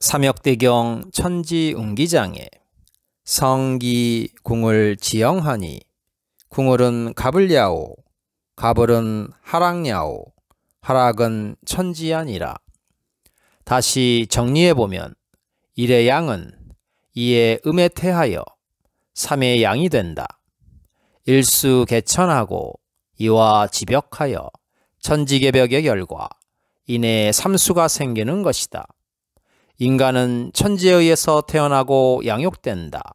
삼역대경 천지웅기장에 성기 궁을 지형하니 궁을은 가불야오가불은 하락야오 하락은 천지아니라 다시 정리해보면 일의 양은 이에 음에 태하여 삼의 양이 된다. 일수 개천하고 이와 집역하여 천지개벽의 결과 이내 삼수가 생기는 것이다. 인간은 천지에 의해서 태어나고 양육된다.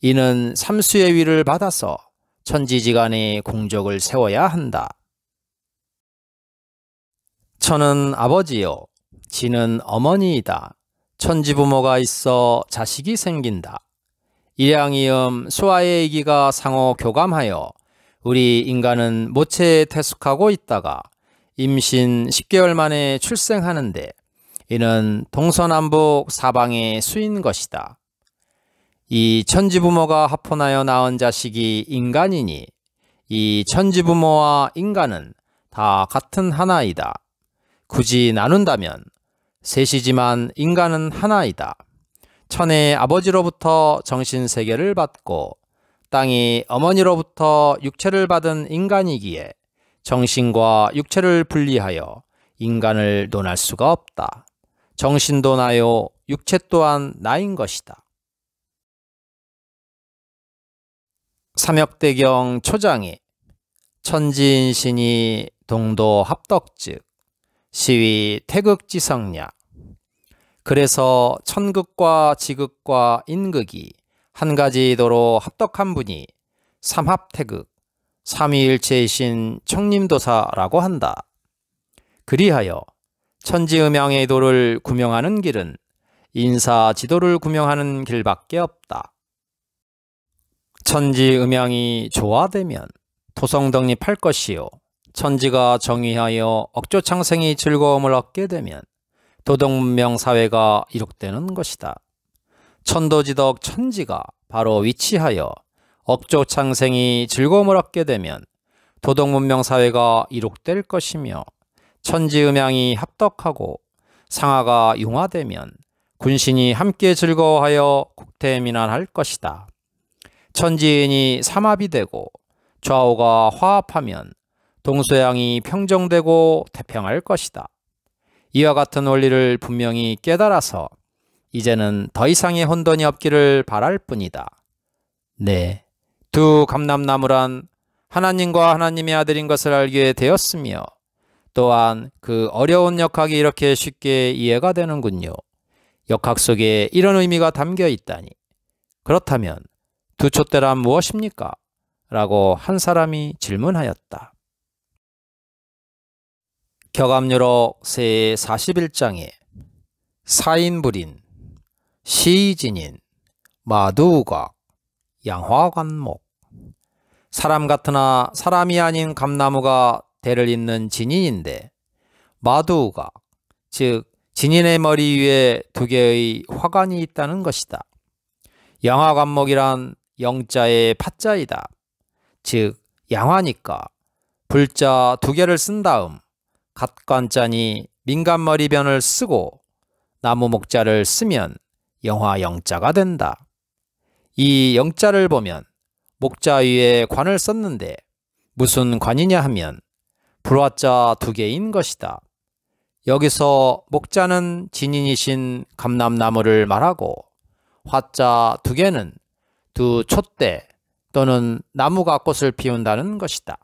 이는 삼수의 위를 받아서 천지지간의 공적을 세워야 한다. 천은 아버지요. 지는 어머니이다. 천지부모가 있어 자식이 생긴다. 일양이음 수아의 이기가 상호 교감하여 우리 인간은 모체에 태숙하고 있다가 임신 10개월 만에 출생하는데 이는 동서남북 사방에 수인 것이다. 이 천지부모가 합혼하여 낳은 자식이 인간이니 이 천지부모와 인간은 다 같은 하나이다. 굳이 나눈다면 셋이지만 인간은 하나이다. 천의 아버지로부터 정신세계를 받고 땅이 어머니로부터 육체를 받은 인간이기에 정신과 육체를 분리하여 인간을 논할 수가 없다. 정신도 나요 육체 또한 나인 것이다. 삼엽대경 초장에 천지인신이 동도 합덕즉 시위 태극지성야 그래서 천극과 지극과 인극이 한 가지 도로 합덕한 분이 삼합태극 삼위일체이신 청림도사라고 한다. 그리하여 천지음양의 도를 구명하는 길은 인사 지도를 구명하는 길밖에 없다. 천지음양이 조화되면 토성덕립할 것이요. 천지가 정의하여 억조창생이 즐거움을 얻게 되면 도덕문명 사회가 이룩되는 것이다. 천도지덕 천지가 바로 위치하여 억조창생이 즐거움을 얻게 되면 도덕문명 사회가 이룩될 것이며 천지음양이 합덕하고 상하가 융화되면 군신이 함께 즐거워하여 국태민안할 것이다. 천지인이 삼합이 되고 좌우가 화합하면 동서양이 평정되고 태평할 것이다. 이와 같은 원리를 분명히 깨달아서 이제는 더 이상의 혼돈이 없기를 바랄 뿐이다. 네, 두 감남나무란 하나님과 하나님의 아들인 것을 알게 되었으며 또한 그 어려운 역학이 이렇게 쉽게 이해가 되는군요. 역학 속에 이런 의미가 담겨 있다니. 그렇다면 두초대란 무엇입니까? 라고 한 사람이 질문하였다. 격암유록 제41장에 사인불인, 시진인, 마두우각, 양화관목 사람 같으나 사람이 아닌 감나무가 대를 잇는 진인인데 마두가즉 진인의 머리 위에 두 개의 화관이 있다는 것이다. 영화관목이란 영자의 팥자이다. 즉 양화니까 불자 두 개를 쓴 다음 갓관자니 민간머리변을 쓰고 나무 목자를 쓰면 영화 영자가 된다. 이 영자를 보면 목자 위에 관을 썼는데 무슨 관이냐 하면 불화자 두 개인 것이다. 여기서 목자는 진인이신 감람나무를 말하고 화자 두 개는 두 촛대 또는 나무가 꽃을 피운다는 것이다.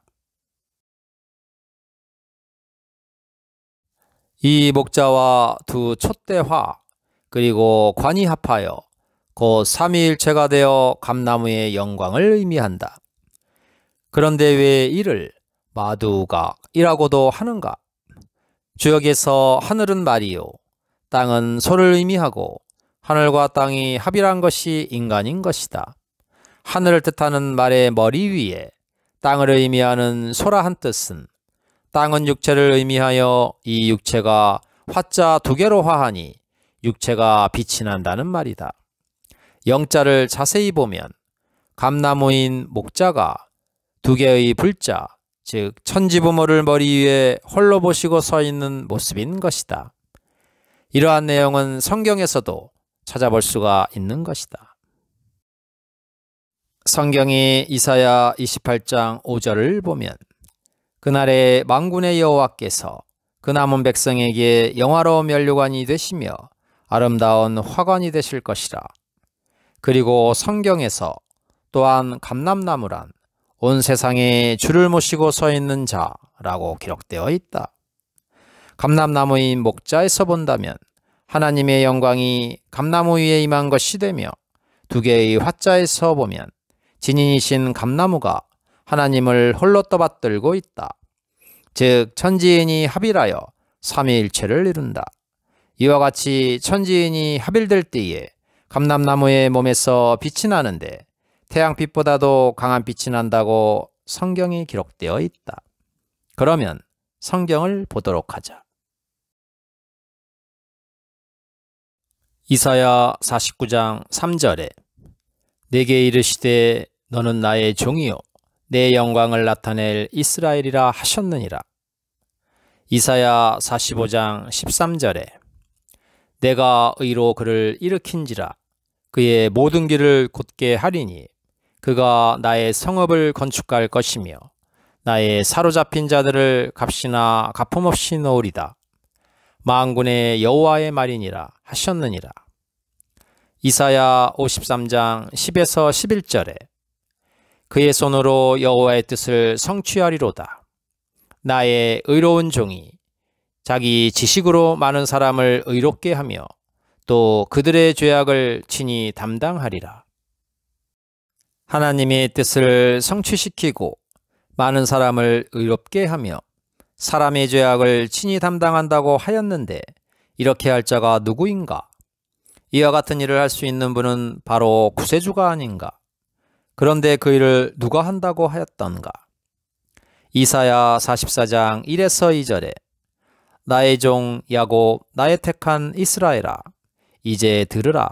이 목자와 두 촛대화 그리고 관이 합하여 곧 삼위일체가 되어 감나무의 영광을 의미한다. 그런데 왜 이를 마두가이라고도 하는가? 주역에서 하늘은 말이요. 땅은 소를 의미하고 하늘과 땅이 합일한 것이 인간인 것이다. 하늘을 뜻하는 말의 머리 위에 땅을 의미하는 소라 한 뜻은 땅은 육체를 의미하여 이 육체가 화자 두 개로 화하니 육체가 빛이 난다는 말이다. 영자를 자세히 보면 감나무인 목자가 두 개의 불자 즉 천지부모를 머리 위에 홀로 보시고 서 있는 모습인 것이다. 이러한 내용은 성경에서도 찾아볼 수가 있는 것이다. 성경이 이사야 28장 5절을 보면 그날에 망군의 여호와께서 그 남은 백성에게 영화로운 면류관이 되시며 아름다운 화관이 되실 것이라. 그리고 성경에서 또한 감람나무란 온 세상에 줄을 모시고 서 있는 자라고 기록되어 있다. 감람나무인 목자에서 본다면 하나님의 영광이 감나무 위에 임한 것이 되며 두 개의 화자에서 보면 진인이신 감나무가 하나님을 홀로 떠받들고 있다. 즉 천지인이 합일하여 삼위일체를 이룬다. 이와 같이 천지인이 합일될 때에 감람나무의 몸에서 빛이 나는데 태양빛보다도 강한 빛이 난다고 성경이 기록되어 있다. 그러면 성경을 보도록 하자. 이사야 49장 3절에 내게 이르시되 너는 나의 종이요 내 영광을 나타낼 이스라엘이라 하셨느니라. 이사야 45장 13절에 내가 의로 그를 일으킨지라 그의 모든 길을 곧게 하리니 그가 나의 성읍을 건축할 것이며 나의 사로잡힌 자들을 값이나 갚품없이 놓으리다. 망군의 여호와의 말이니라 하셨느니라. 이사야 53장 10에서 11절에 그의 손으로 여호와의 뜻을 성취하리로다. 나의 의로운 종이 자기 지식으로 많은 사람을 의롭게 하며 또 그들의 죄악을 친히 담당하리라. 하나님의 뜻을 성취시키고 많은 사람을 의롭게 하며 사람의 죄악을 친히 담당한다고 하였는데 이렇게 할 자가 누구인가? 이와 같은 일을 할 수 있는 분은 바로 구세주가 아닌가? 그런데 그 일을 누가 한다고 하였던가? 이사야 44장 1에서 2절에 나의 종 야곱 나의 택한 이스라엘아 이제 들으라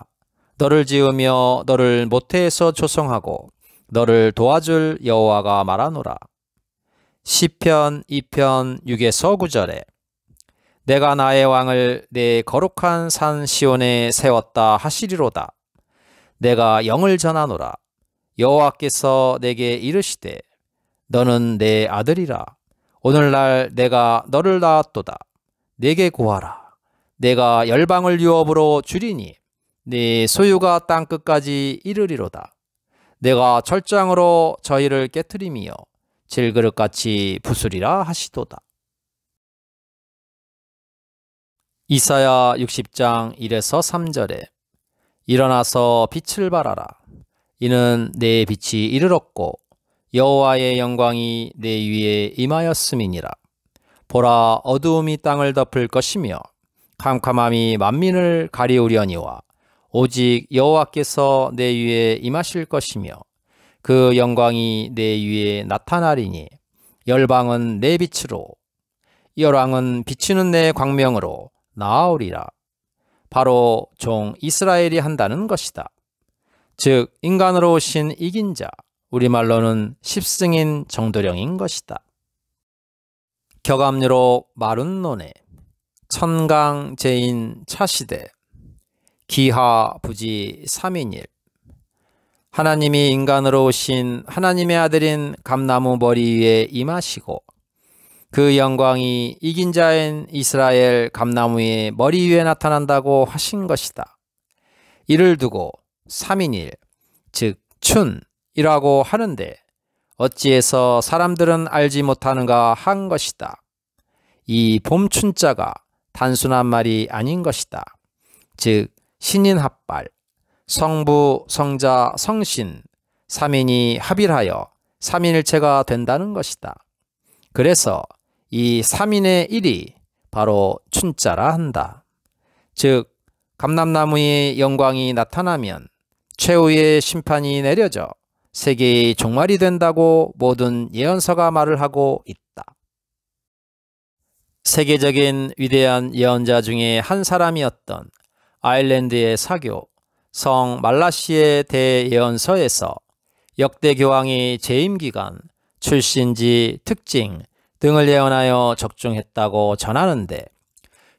너를 지으며 너를 모태에서 조성하고 너를 도와줄 여호와가 말하노라. 시편 2편 6에서 9절에 내가 나의 왕을 내 거룩한 산 시온에 세웠다 하시리로다. 내가 영을 전하노라. 여호와께서 내게 이르시되 너는 내 아들이라. 오늘날 내가 너를 낳았도다. 내게 구하라. 내가 열방을 유업으로 줄이니 네 소유가 땅 끝까지 이르리로다. 내가 철장으로 저희를 깨뜨리며 질그릇같이 부수리라 하시도다. 이사야 60장 1에서 3절에 일어나서 빛을 발하라. 이는 내 빛이 이르렀고 여호와의 영광이 내 위에 임하였음이니라. 보라 어두움이 땅을 덮을 것이며 캄캄함이 만민을 가리우려니와 오직 여호와께서 내 위에 임하실 것이며 그 영광이 내 위에 나타나리니 열방은 내 빛으로 열왕은 비추는내 광명으로 나아오리라 바로 종 이스라엘이 한다는 것이다 즉 인간으로 오신 이긴 자 우리말로는 십승인 정도령인 것이다 격암류로 마른 논에 천강제인 차시대 기하 부지 3인일 하나님이 인간으로 오신 하나님의 아들인 감나무 머리 위에 임하시고 그 영광이 이긴 자인 이스라엘 감나무의 머리 위에 나타난다고 하신 것이다. 이를 두고 3인일 즉 춘이라고 하는데 어찌해서 사람들은 알지 못하는가 한 것이다. 이 봄춘자가 단순한 말이 아닌 것이다. 즉 신인 합발, 성부, 성자, 성신, 삼인이 합일하여 삼인일체가 된다는 것이다. 그래서 이 삼인의 일이 바로 춘자라 한다. 즉 감람나무의 영광이 나타나면 최후의 심판이 내려져 세계의 종말이 된다고 모든 예언서가 말을 하고 있다. 세계적인 위대한 예언자 중에 한 사람이었던 아일랜드의 사교, 성 말라시의 대예언서에서 역대 교황이 재임 기간, 출신지, 특징 등을 예언하여 적중했다고 전하는데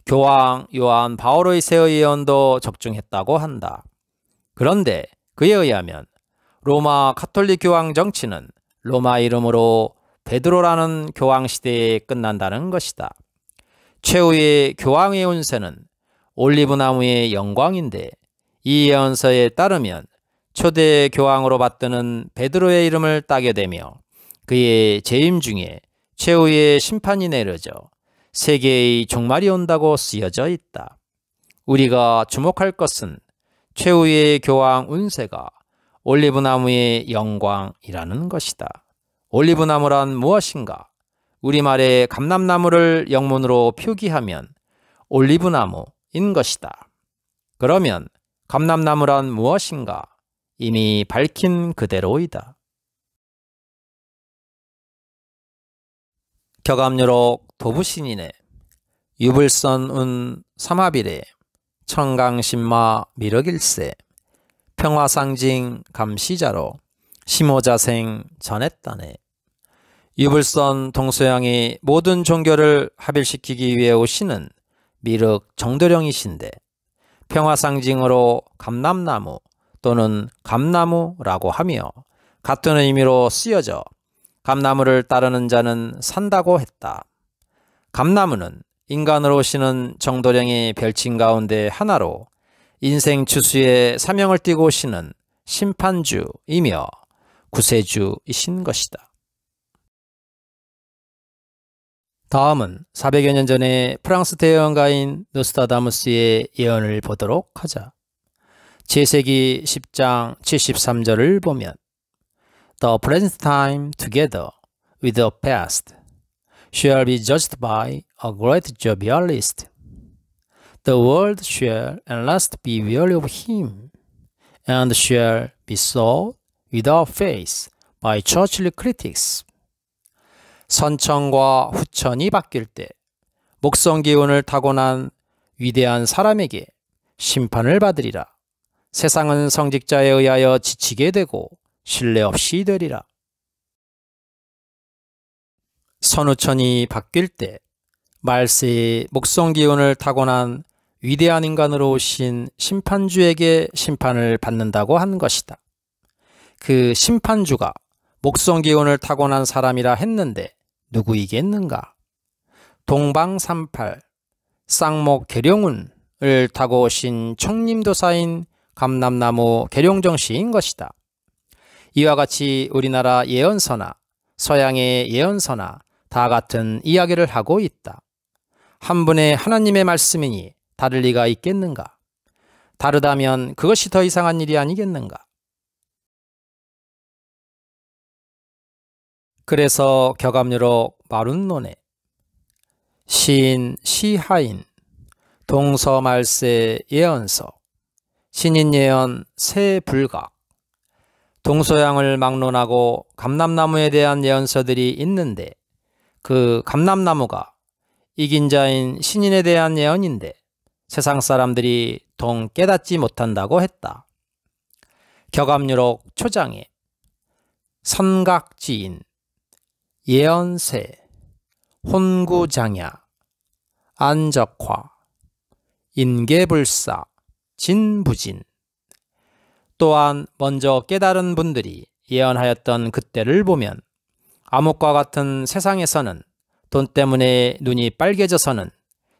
교황 요한 바오로이세의 예언도 적중했다고 한다. 그런데 그에 의하면 로마 카톨릭 교황 정치는 로마 이름으로 베드로라는 교황 시대에 끝난다는 것이다. 최후의 교황의 운세는 올리브나무의 영광인데 이 예언서에 따르면 초대 교황으로 받드는 베드로의 이름을 따게 되며 그의 재임 중에 최후의 심판이 내려져 세계의 종말이 온다고 쓰여져 있다. 우리가 주목할 것은 최후의 교황 운세가 올리브나무의 영광이라는 것이다. 올리브나무란 무엇인가? 우리말에 감람나무를 영문으로 표기하면 올리브나무, 인 것이다. 그러면 감람나무란 무엇인가? 이미 밝힌 그대로이다. 격암유록 도부신이네 유불선운 삼합이래 청강신마 미륵일세 평화상징 감시자로 심호자생 전했다네 유불선 동서양이 모든 종교를 합일시키기 위해 오시는 미륵 정도령이신데 평화상징으로 감람나무 또는 감나무라고 하며 같은 의미로 쓰여져 감나무를 따르는 자는 산다고 했다. 감나무는 인간으로 오시는 정도령의 별칭 가운데 하나로 인생 추수의 사명을 띠고 오시는 심판주이며 구세주이신 것이다. 다음은 400여 년 전에 프랑스 대언가인 노스타다무스의 예언을 보도록 하자. 제세기 10장 73절을 보면 The present time together with the past shall be judged by a great jovialist. The world shall at last be weary of him and shall be sold without face by churchly critics. 선천과 후천이 바뀔 때 목성 기운을 타고난 위대한 사람에게 심판을 받으리라. 세상은 성직자에 의하여 지치게 되고 신뢰 없이 되리라. 선우천이 바뀔 때 말세의 목성 기운을 타고난 위대한 인간으로 오신 심판주에게 심판을 받는다고 한 것이다. 그 심판주가 목성 기운을 타고난 사람이라 했는데 누구이겠는가? 동방삼팔 쌍목 계룡운을 타고 오신 청림도사인 감남나무 계룡정 시인 것이다. 이와 같이 우리나라 예언서나 서양의 예언서나 다 같은 이야기를 하고 있다. 한 분의 하나님의 말씀이니 다를 리가 있겠는가? 다르다면 그것이 더 이상한 일이 아니겠는가? 그래서 격암유로 마룬논에 시인 시하인 동서말세 예언서 신인예언 새불각 동서양을 막론하고 감람나무에 대한 예언서들이 있는데 그 감람나무가 이긴 자인 신인에 대한 예언인데 세상 사람들이 동 깨닫지 못한다고 했다. 격암유록 초장에 선각지인 예언세, 혼구장야, 안적화, 인계불사, 진부진. 또한 먼저 깨달은 분들이 예언하였던 그때를 보면 암흑과 같은 세상에서는 돈 때문에 눈이 빨개져서는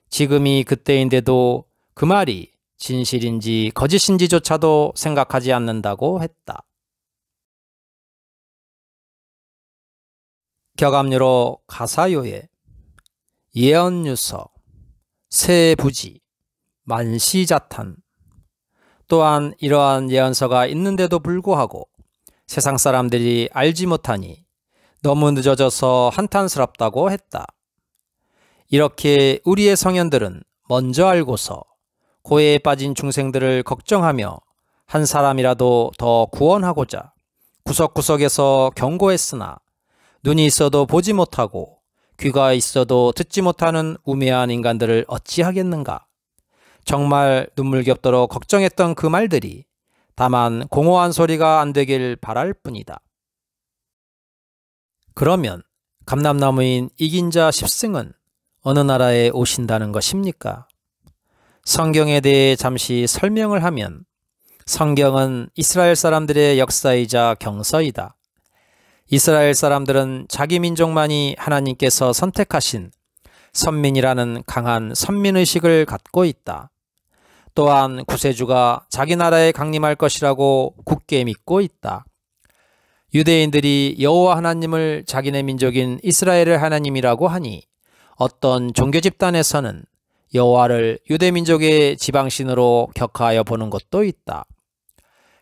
지금이 그때인데도 그 말이 진실인지 거짓인지조차도 생각하지 않는다고 했다. 격암유로 가사요예 예언유서 새부지 만시자탄 또한 이러한 예언서가 있는데도 불구하고 세상 사람들이 알지 못하니 너무 늦어져서 한탄스럽다고 했다. 이렇게 우리의 성현들은 먼저 알고서 고해에 빠진 중생들을 걱정하며 한 사람이라도 더 구원하고자 구석구석에서 경고했으나 눈이 있어도 보지 못하고 귀가 있어도 듣지 못하는 우매한 인간들을 어찌하겠는가? 정말 눈물겹도록 걱정했던 그 말들이 다만 공허한 소리가 안 되길 바랄 뿐이다. 그러면 감남나무인 이긴자 10승은 어느 나라에 오신다는 것입니까? 성경에 대해 잠시 설명을 하면 성경은 이스라엘 사람들의 역사이자 경서이다. 이스라엘 사람들은 자기 민족만이 하나님께서 선택하신 선민이라는 강한 선민의식을 갖고 있다. 또한 구세주가 자기 나라에 강림할 것이라고 굳게 믿고 있다. 유대인들이 여호와 하나님을 자기네 민족인 이스라엘을 하나님이라고 하니 어떤 종교 집단에서는 여호와를 유대 민족의 지방신으로 격하여 보는 것도 있다.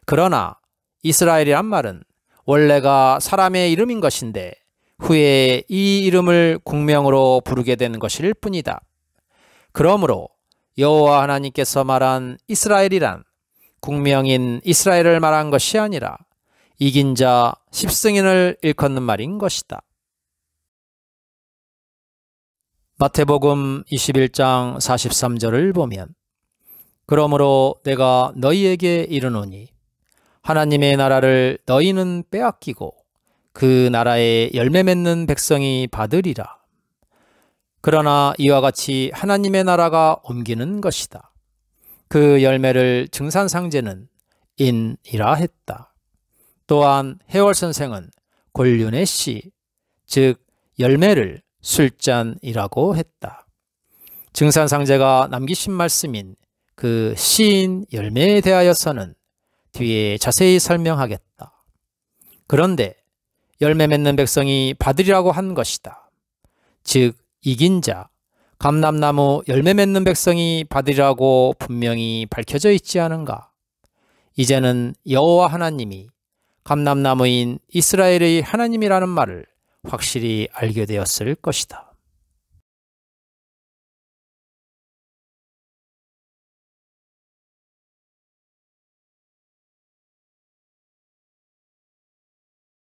그러나 이스라엘이란 말은 원래가 사람의 이름인 것인데 후에 이 이름을 국명으로 부르게 되는 것일 뿐이다. 그러므로 여호와 하나님께서 말한 이스라엘이란 국명인 이스라엘을 말한 것이 아니라 이긴 자 십승인을 일컫는 말인 것이다. 마태복음 21장 43절을 보면 그러므로 내가 너희에게 이르노니 하나님의 나라를 너희는 빼앗기고 그 나라에 열매 맺는 백성이 받으리라. 그러나 이와 같이 하나님의 나라가 옮기는 것이다. 그 열매를 증산 상제는 인이라 했다. 또한 해월 선생은 골륜의 씨, 즉 열매를 술잔이라고 했다. 증산 상제가 남기신 말씀인 그시인 열매에 대하여서는 뒤에 자세히 설명하겠다. 그런데 열매 맺는 백성이 받으리라고 한 것이다. 즉 이긴 자 감람나무 열매 맺는 백성이 받으리라고 분명히 밝혀져 있지 않은가? 이제는 여호와 하나님이 감람나무인 이스라엘의 하나님이라는 말을 확실히 알게 되었을 것이다.